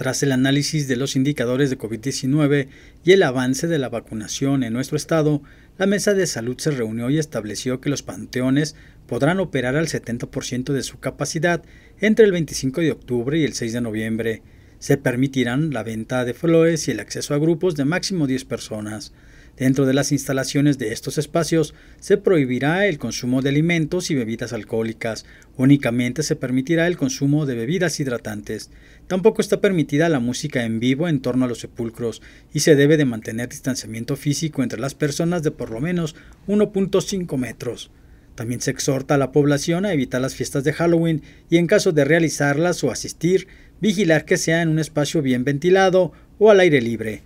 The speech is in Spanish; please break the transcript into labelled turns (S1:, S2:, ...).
S1: Tras el análisis de los indicadores de COVID-19 y el avance de la vacunación en nuestro estado, la Mesa de Salud se reunió y estableció que los panteones podrán operar al 70% de su capacidad entre el 25 de octubre y el 6 de noviembre. Se permitirán la venta de flores y el acceso a grupos de máximo 10 personas. Dentro de las instalaciones de estos espacios se prohibirá el consumo de alimentos y bebidas alcohólicas. Únicamente se permitirá el consumo de bebidas hidratantes. Tampoco está permitida la música en vivo en torno a los sepulcros y se debe de mantener distanciamiento físico entre las personas de por lo menos 1.5 metros. También se exhorta a la población a evitar las fiestas de Halloween y en caso de realizarlas o asistir, vigilar que sea en un espacio bien ventilado o al aire libre.